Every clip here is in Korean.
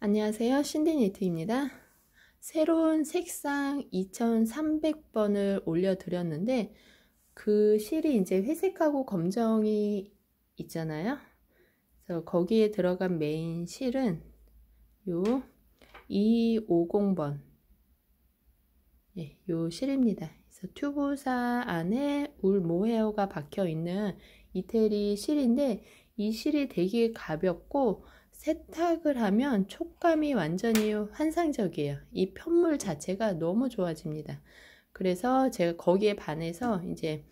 안녕하세요. 신디니트입니다. 새로운 색상 2300번을 올려드렸는데 그 실이 이제 회색하고 검정이 있잖아요. 그래서 거기에 들어간 메인 실은 이 250번 예, 실입니다. 그래서 튜브사 안에 울 모헤어가 박혀 있는 이태리 실인데 이 실이 되게 가볍고 세탁을 하면 촉감이 완전히 환상적이에요. 이 편물 자체가 너무 좋아집니다. 그래서 제가 거기에 반해서 이제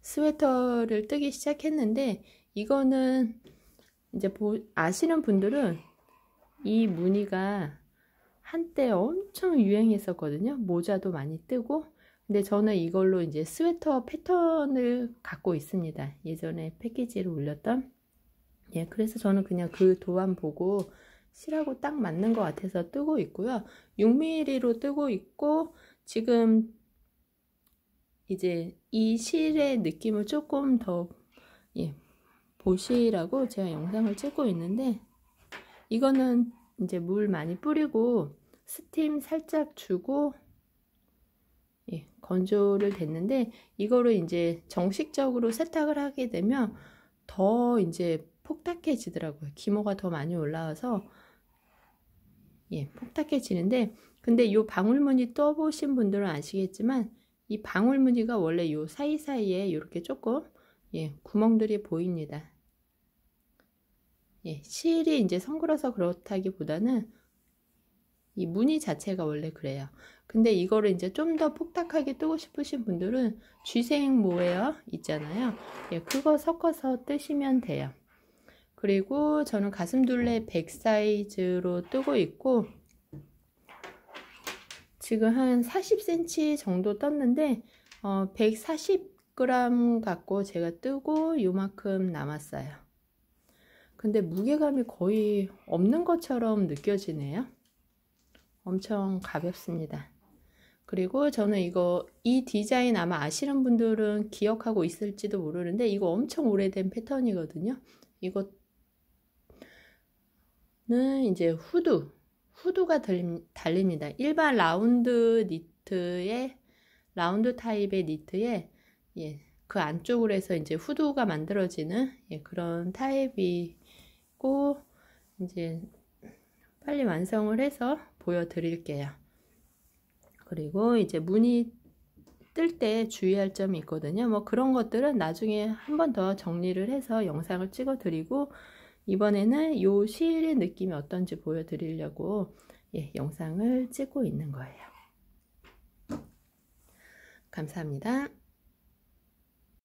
스웨터를 뜨기 시작했는데 이거는 이제 아시는 분들은 이 무늬가 한때 엄청 유행했었거든요. 모자도 많이 뜨고 근데 저는 이걸로 이제 스웨터 패턴을 갖고 있습니다. 예전에 패키지를 올렸던 예, 그래서 저는 그냥 그 도안 보고 실하고 딱 맞는 것 같아서 뜨고 있고요. 6mm로 뜨고 있고 지금 이제 이 실의 느낌을 조금 더 예, 보시라고 제가 영상을 찍고 있는데 이거는 이제 물 많이 뿌리고 스팀 살짝 주고 예, 건조를 됐는데 이거를 이제 정식적으로 세탁을 하게 되면 더 이제 폭탁해지더라고요. 기모가 더 많이 올라와서 예, 폭탁해지는데 근데 요 방울무늬 떠보신 분들은 아시겠지만 이 방울무늬가 원래 요 사이사이에 이렇게 조금 예, 구멍들이 보입니다. 예, 실이 이제 성그라서 그렇다기보다는 이 무늬 자체가 원래 그래요. 근데 이거를 이제 좀 더 폭탁하게 뜨고 싶으신 분들은 쥐생모에요 있잖아요. 예, 그거 섞어서 뜨시면 돼요. 그리고 저는 가슴둘레 100 사이즈로 뜨고 있고 지금 한 40cm 정도 떴는데 어, 140g 갖고 제가 뜨고 요만큼 남았어요. 근데 무게감이 거의 없는 것처럼 느껴지네요. 엄청 가볍습니다. 그리고 저는 이거 이 디자인 아마 아시는 분들은 기억하고 있을지도 모르는데 이거 엄청 오래된 패턴이거든요. 이거 는 이제 후드, 후드가 달립니다. 일반 라운드 니트의 라운드 타입의 니트에 예, 그 안쪽으로 해서 이제 후드가 만들어지는 예, 그런 타입이고 이제 빨리 완성을 해서 보여드릴게요. 그리고 이제 무늬 뜰때 주의할 점이 있거든요. 뭐 그런 것들은 나중에 한 번 더 정리를 해서 영상을 찍어 드리고 이번에는 요 실의 느낌이 어떤지 보여드리려고 예, 영상을 찍고 있는 거예요. 감사합니다.